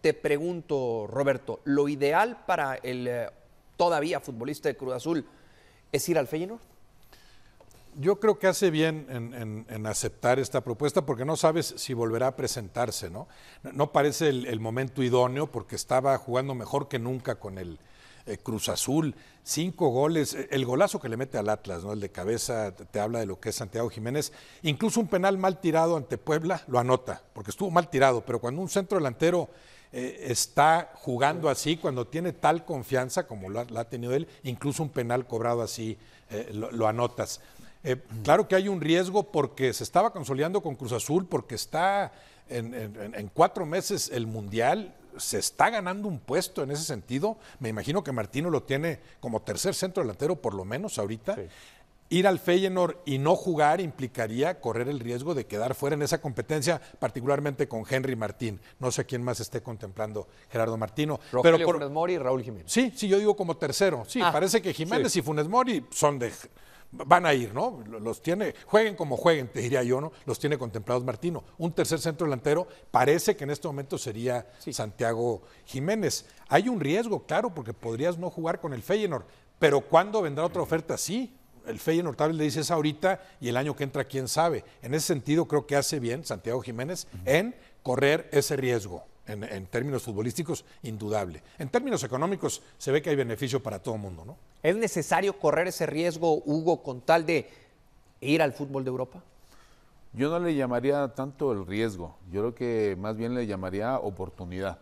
Te pregunto, Roberto, ¿lo ideal para el eh, todavía futbolista de Cruz Azul es ir al Feyenoord? Yo creo que hace bien en, aceptar esta propuesta porque no sabes si volverá a presentarse, ¿no? No, parece el, momento idóneo porque estaba jugando mejor que nunca con el eh, Cruz Azul. Cinco goles, eh, el golazo que le mete al Atlas, ¿no? El de cabeza te habla de lo que es Santiago Jiménez. Incluso un penal mal tirado ante Puebla lo anota porque estuvo mal tirado, pero cuando un centro delantero eh, está jugando así cuando tiene tal confianza como la ha, tenido él, incluso un penal cobrado así eh, lo, anotas. Eh, claro que hay un riesgo porque se estaba consolidando con Cruz Azul, porque está en, cuatro meses el Mundial, se está ganando un puesto en ese sentido. Me imagino que Martino lo tiene como tercer centro delantero, por lo menos ahorita ir al Feyenoord y no jugar implicaría correr el riesgo de quedar fuera en esa competencia, particularmente con Henry Martín. No sé quién más esté contemplando Gerardo Martino. pero por... Funes Mori y Raúl Jiménez. Sí, sí, yo digo como tercero. Sí, ah, parece que Jiménez y Funes Mori son de van a ir, ¿no? Los tiene, jueguen como jueguen, te diría yo, ¿no? Los tiene contemplados Martino. Un tercer centro delantero parece que en este momento sería Santiago Jiménez. Hay un riesgo, claro, porque podrías no jugar con el Feyenoord, pero ¿cuándo vendrá otra oferta? Sí, el Feyenoord notable dice, le ahorita y el año que entra quién sabe. En ese sentido creo que hace bien Santiago Jiménez en correr ese riesgo. En, términos futbolísticos, indudable. En términos económicos, se ve que hay beneficio para todo el mundo, ¿no? ¿Es necesario correr ese riesgo, Hugo, con tal de ir al fútbol de Europa? Yo no le llamaría tanto el riesgo, yo creo que más bien le llamaría oportunidad.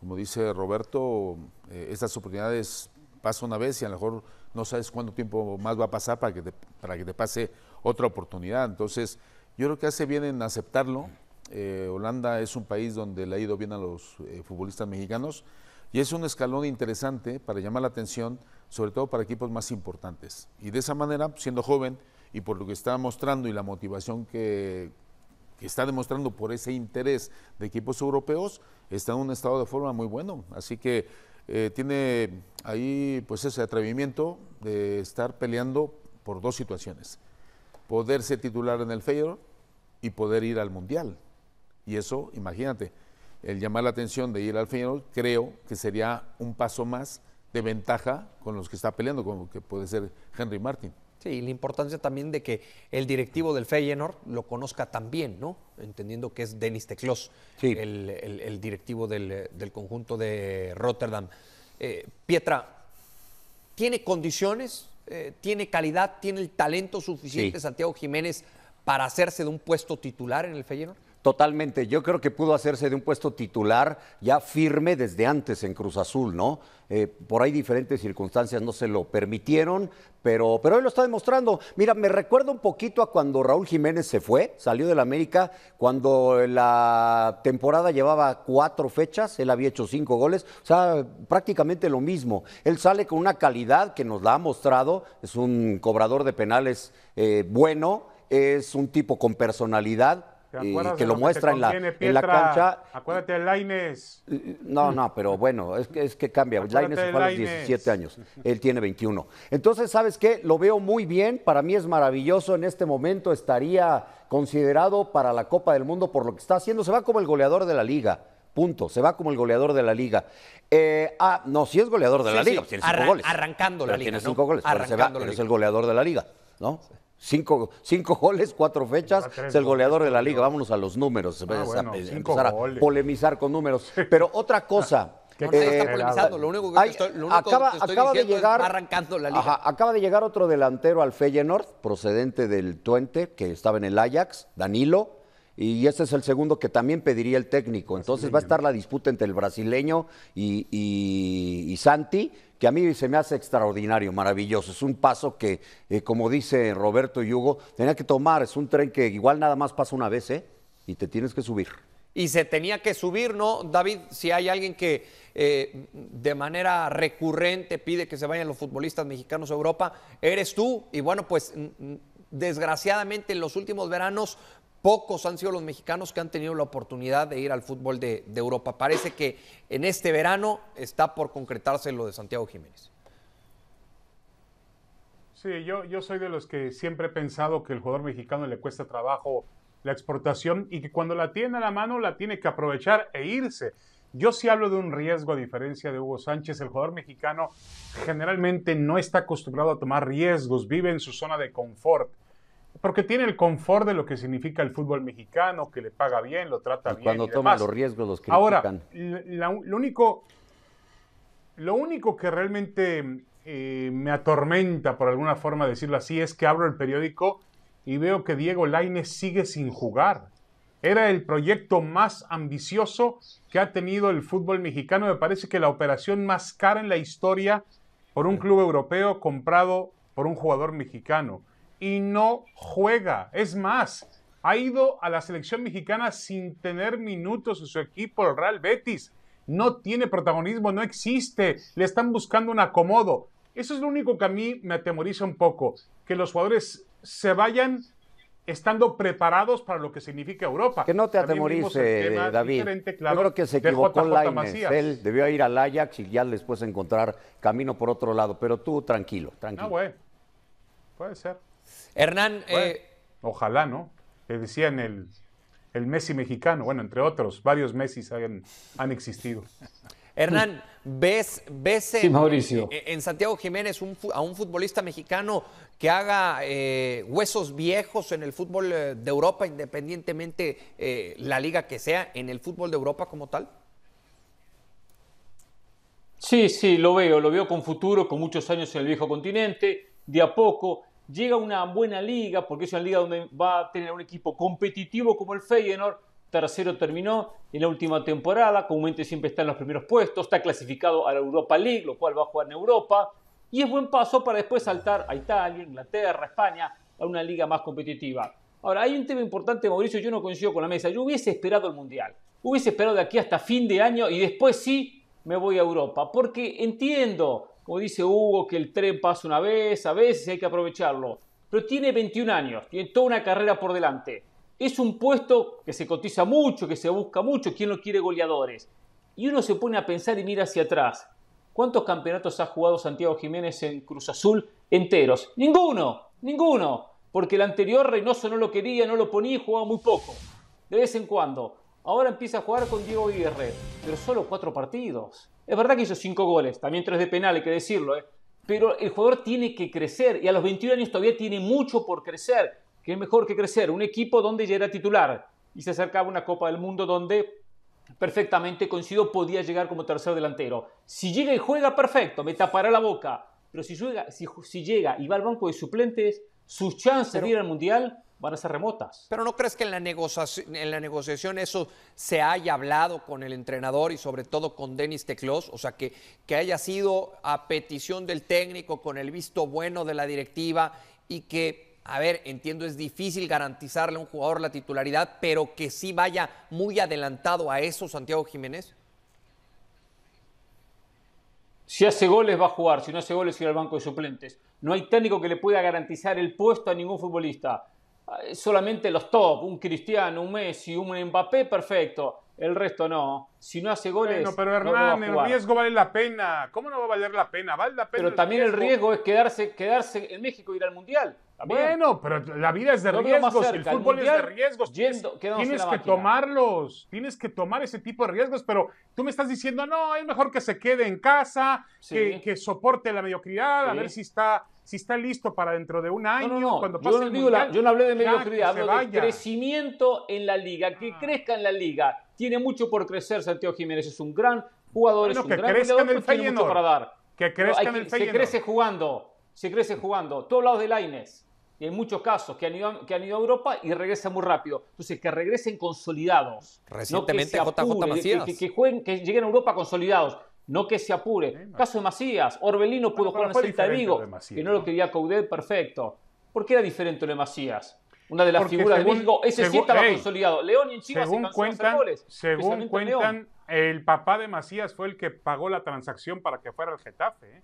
Como dice Roberto, eh, estas oportunidades pasan una vez y a lo mejor no sabes cuánto tiempo más va a pasar para que te, para que te pase otra oportunidad. Entonces, yo creo que hace bien en aceptarlo. Eh, Holanda es un país donde le ha ido bien a los eh, futbolistas mexicanos y es un escalón interesante para llamar la atención, sobre todo para equipos más importantes. Y de esa manera, siendo joven y por lo que está mostrando y la motivación que, que está demostrando por ese interés de equipos europeos, está en un estado de forma muy bueno. Así que eh, tiene ahí pues ese atrevimiento de estar peleando por dos situaciones. Poderse titular en el Feyenoord y poder ir al Mundial. Y eso, imagínate, el llamar la atención de ir al Feyenoord creo que sería un paso más de ventaja con los que está peleando, como que puede ser Henry Martin. Sí, y la importancia también de que el directivo del Feyenoord lo conozca también, ¿no? Entendiendo que es Denis Teclos, el, directivo del, conjunto de Rotterdam. Eh, Pietra, ¿tiene condiciones, eh, tiene calidad, tiene el talento suficiente Santiago Jiménez para hacerse de un puesto titular en el Feyenoord? Totalmente. Yo creo que pudo hacerse de un puesto titular ya firme desde antes en Cruz Azul, ¿no? Eh, por ahí diferentes circunstancias no se lo permitieron, pero, pero él lo está demostrando. Mira, me recuerda un poquito a cuando Raúl Jiménez se fue, salió del América, cuando la temporada llevaba cuatro fechas, él había hecho cinco goles, o sea, prácticamente lo mismo. Él sale con una calidad que nos la ha mostrado, es un cobrador de penales eh, bueno, es un tipo con personalidad y que lo, muestra en, la, la cancha. Acuérdate de Laines. No, no, pero bueno, es que, es que cambia. Laines fue a los 17 años, él tiene 21. Entonces, ¿sabes qué? Lo veo muy bien, para mí es maravilloso. En este momento estaría considerado para la Copa del Mundo por lo que está haciendo. Se va como el goleador de la liga. Punto. Se va como el goleador de la liga. Eh, ah, no, si sí es goleador de la liga, Arrancando la liga. Tiene cinco goles, pero la liga. es el goleador de la liga, ¿no? Cinco, cinco, goles, cuatro fechas, es el goleador de la liga. Vámonos a los números, ah, empezar a polemizar con números. Pero otra cosa. lo único que acaba, de llegar, arrancando la liga. acaba de llegar otro delantero al Feyenoord, procedente del Tuente que estaba en el Ajax, Danilo y ese es el segundo que también pediría el técnico. Entonces va a estar la disputa entre el brasileño y, Santi, que a mí se me hace extraordinario, maravilloso. Es un paso que, eh, como dice Roberto y Hugo, tenía que tomar. Es un tren que igual nada más pasa una vez, ¿eh? Y te tienes que subir. Y se tenía que subir, ¿no, David? Si hay alguien que eh, de manera recurrente pide que se vayan los futbolistas mexicanos a Europa, eres tú. Y bueno, pues desgraciadamente en los últimos veranos Pocos han sido los mexicanos que han tenido la oportunidad de ir al fútbol de, Europa. Parece que en este verano está por concretarse lo de Santiago Jiménez. Sí, yo, yo soy de los que siempre he pensado que el jugador mexicano le cuesta trabajo la exportación y que cuando la tiene a la mano la tiene que aprovechar e irse. Yo sí hablo de un riesgo a diferencia de Hugo Sánchez. El jugador mexicano generalmente no está acostumbrado a tomar riesgos, vive en su zona de confort porque tiene el confort de lo que significa el fútbol mexicano, que le paga bien, lo trata bien. Cuando toma los riesgos, los critican. Ahora, lo, único, lo único que realmente eh, me atormenta, por alguna forma decirlo así, es que abro el periódico y veo que Diego Lainez sigue sin jugar. Era el proyecto más ambicioso que ha tenido el fútbol mexicano. Me parece que la operación más cara en la historia por un club europeo comprado por un jugador mexicano y no juega. Es más, ha ido a la selección mexicana sin tener minutos en su equipo, el Real Betis. No tiene protagonismo, no existe. Le están buscando un acomodo. Eso es lo único que a mí me atemoriza un poco, que los jugadores se vayan estando preparados para lo que significa Europa. Que no te atemorice, David. Claro, que se equivocó Lainez. Él debió ir al Ajax y ya después encontrar camino por otro lado. Pero tú, tranquilo, tranquilo. güey. Ah, Puede ser. Hernán. Eh, ojalá, ¿no? Le decían el, el Messi mexicano, bueno, entre otros, varios Messis han, han existido. Hernán, ¿ves, ves eh, en, Santiago Jiménez a un futbolista mexicano que haga eh, huesos viejos en el fútbol de Europa, independientemente la liga que sea, en el fútbol de Europa como tal? Sí, sí, lo veo, lo veo con futuro, con muchos años en el viejo continente, de a poco llega a una buena liga, porque es una liga donde va a tener un equipo competitivo como el Feyenoord. Tercero terminó en la última temporada, comúnmente siempre está en los primeros puestos, está clasificado a la Europa League, lo cual va a jugar en Europa. Y es buen paso para después saltar a Italia, Inglaterra, España, a una liga más competitiva. Ahora, hay un tema importante, Mauricio, yo no coincido con la mesa. Yo hubiese esperado el Mundial. Hubiese esperado de aquí hasta fin de año y después sí me voy a Europa. Porque entiendo como dice Hugo, que el tren pasa una vez, a veces hay que aprovecharlo. Pero tiene 21 años, tiene toda una carrera por delante. Es un puesto que se cotiza mucho, que se busca mucho, ¿quién no quiere goleadores? Y uno se pone a pensar y mira hacia atrás. ¿Cuántos campeonatos ha jugado Santiago Jiménez en Cruz Azul enteros? Ninguno, ninguno, porque el anterior Reynoso no lo quería, no lo ponía y jugaba muy poco, de vez en cuando. Ahora empieza a jugar con Diego Aguirre, pero solo cuatro partidos. Es verdad que hizo cinco goles, también tres de penal, hay que decirlo, ¿eh? pero el jugador tiene que crecer y a los 21 años todavía tiene mucho por crecer. ¿Qué mejor que crecer? Un equipo donde ya era titular y se acercaba una Copa del Mundo donde perfectamente coincido podía llegar como tercer delantero. Si llega y juega, perfecto, me tapará la boca. Pero si, juega, si, llega y va al banco de suplentes, sus chances de ir al Mundial van a ser remotas. Pero ¿no crees que en la, negociación, eso se haya hablado con el entrenador y sobre todo con Denis Teclos? O sea, que, que haya sido a petición del técnico, con el visto bueno de la directiva y que, a ver, entiendo, es difícil garantizarle a un jugador la titularidad, pero que sí vaya muy adelantado a eso Santiago Jiménez. Si hace goles va a jugar, si no hace goles irá al banco de suplentes. No hay técnico que le pueda garantizar el puesto a ningún futbolista solamente los top, un Cristiano, un Messi, un Mbappé, perfecto, el resto no si no hace goles. Bueno, pero Hernán, el riesgo vale la pena. ¿Cómo no va a valer la pena? Vale la pena. Pero también el riesgo es quedarse, quedarse en México e ir al Mundial. Bueno, pero la vida es de riesgos, el fútbol es de riesgos. tienes que tomarlos, tienes que tomar ese tipo de riesgos, pero tú me estás diciendo, no, es mejor que se quede en casa, que, soporte la mediocridad, a ver si está, si está listo para dentro de un año. cuando pase yo, no hablé de mediocridad, hablo de crecimiento en la liga, que ah. crezca en la liga. Tiene mucho por crecer Santiago Jiménez es un gran jugador, es un gran peleador tiene mucho para dar. Que crezca en el Se crece jugando, se crece jugando. Todos lados de Laines. Y en muchos casos que han, ido, que han ido a Europa y regresa muy rápido. Entonces, que regresen consolidados. Recientemente que JJ Macías. Que, que lleguen a Europa consolidados no que se apure. Caso de Macías, Orbelino pudo jugar en Celta de Vigo, que no lo quería Coudet, perfecto. ¿Por qué era diferente lo de Macías? Una de las figuras del de Ese sí estaba consolidado. León y en Chivas según cuentan, goles, Según cuentan, el papá de Macías fue el que pagó la transacción para que fuera el Getafe. ¿eh?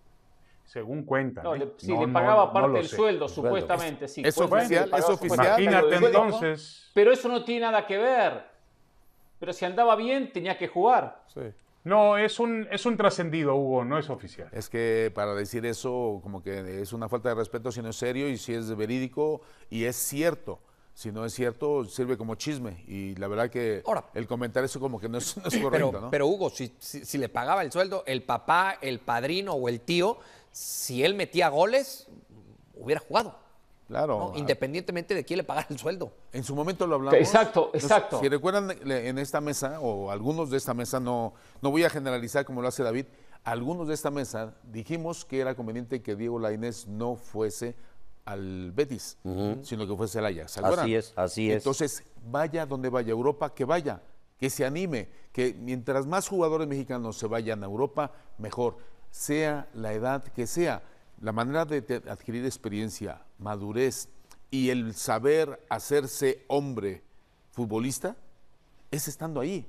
Según cuentan. No, ¿eh? le, sí, le pagaba parte del sueldo, pues, supuestamente. Sí, es, oficial, es oficial. Imagínate entonces. Pero eso no tiene nada que ver. Pero si andaba bien, tenía que jugar. Sí. No, es un, es un trascendido, Hugo, no es oficial. Es que para decir eso, como que es una falta de respeto si no es serio y si es verídico y es cierto. Si no es cierto, sirve como chisme. Y la verdad que el comentar eso como que no es, correcto, pero, ¿no? Pero Hugo, si, si le pagaba el sueldo el papá, el padrino o el tío, si él metía goles, hubiera jugado. Claro. Independientemente de quién le pagara el sueldo. En su momento lo hablamos. Exacto, exacto. si recuerdan en esta mesa, o algunos de esta mesa, no, no voy a generalizar como lo hace David, algunos de esta mesa dijimos que era conveniente que Diego Lainez no fuese al Betis, sino que fuese al Ajax. Así es, así es. Entonces, vaya donde vaya Europa, que vaya, que se anime, que mientras más jugadores mexicanos se vayan a Europa, mejor, sea la edad que sea la manera de adquirir experiencia, madurez y el saber hacerse hombre futbolista es estando ahí.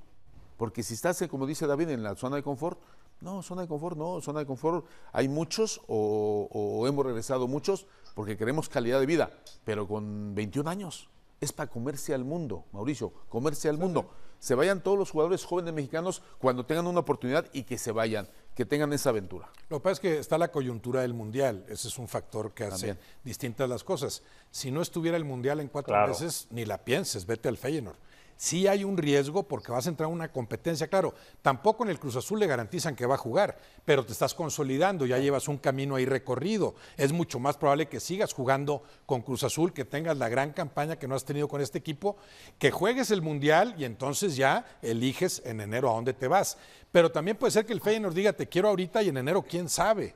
Porque si estás, eh, como dice David, en la zona de confort, no, zona de confort, no, zona de confort. Hay muchos o, hemos regresado muchos porque queremos calidad de vida, pero con 21 años es para comerse al mundo, Mauricio, comerse al mundo. Se vayan todos los jugadores jóvenes mexicanos cuando tengan una oportunidad y que se vayan que tengan esa aventura. Lo que pasa es que está la coyuntura del Mundial, ese es un factor que hace distintas las cosas. Si no estuviera el Mundial en cuatro meses, ni la pienses, vete al Feyenoord sí hay un riesgo porque vas a entrar a una competencia. Claro, tampoco en el Cruz Azul le garantizan que va a jugar, pero te estás consolidando, ya llevas un camino ahí recorrido. Es mucho más probable que sigas jugando con Cruz Azul, que tengas la gran campaña que no has tenido con este equipo, que juegues el Mundial y entonces ya eliges en enero a dónde te vas. Pero también puede ser que el Feyenoord diga, te quiero ahorita y en enero, quién sabe.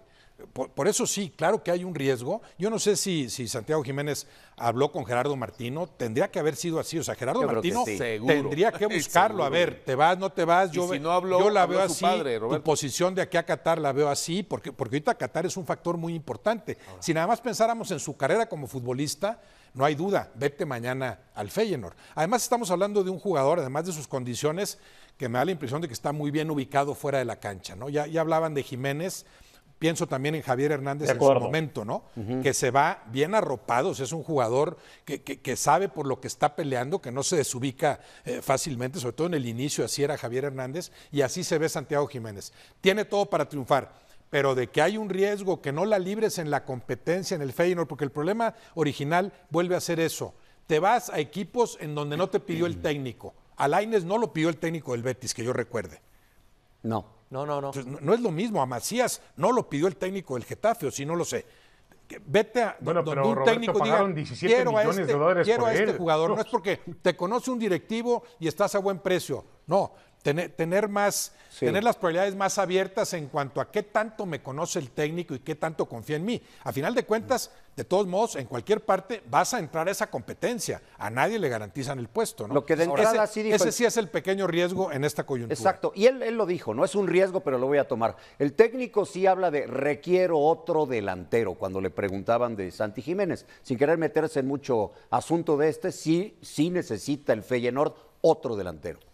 Por, eso sí, claro que hay un riesgo. Yo no sé si, si, Santiago Jiménez habló con Gerardo Martino, tendría que haber sido así. O sea, Gerardo Martino tendría que buscarlo. a ver, te vas, no te vas, yo, yo la veo así, tu posición de aquí a Qatar la veo así, porque, porque ahorita Qatar es un factor muy importante. Si nada más pensáramos en su carrera como futbolista, no hay duda, vete mañana al Feyenoord. Además estamos hablando de un jugador, además de sus condiciones, que me da la impresión de que está muy bien ubicado fuera de la cancha. ¿no? Ya, ya hablaban de Jiménez Pienso también en Javier Hernández en su momento, ¿no? Que se va bien arropado, es un jugador que, sabe por lo que está peleando, que no se desubica eh, fácilmente, sobre todo en el inicio, así era Javier Hernández, y así se ve Santiago Jiménez. Tiene todo para triunfar pero de que hay un riesgo que no la libres en la competencia en el Feyenoord, porque el problema original vuelve a ser eso. Te vas a equipos en donde no te pidió el técnico. A no lo pidió el técnico del Betis, que yo recuerde. No. No, no, no. no. es lo mismo. A Macías no lo pidió el técnico del Getafe, o si no lo sé. Vete a donde un técnico diga, 17 quiero a este, quiero este jugador. no es porque te conoce un directivo y estás a buen precio. No, Tener, tener, más, tener las probabilidades más abiertas en cuanto a qué tanto me conoce el técnico y qué tanto confía en mí. A final de cuentas, de todos modos, en cualquier parte vas a entrar a esa competencia. A nadie le garantizan el puesto, ¿no? Lo que de ese, sí ese sí es el pequeño riesgo en esta coyuntura. Exacto. Y él, él lo dijo, no es un riesgo, pero lo voy a tomar. El técnico sí habla de requiero otro delantero, cuando le preguntaban de Santi Jiménez. Sin querer meterse en mucho asunto de este, sí, sí necesita el Feyenoord otro delantero.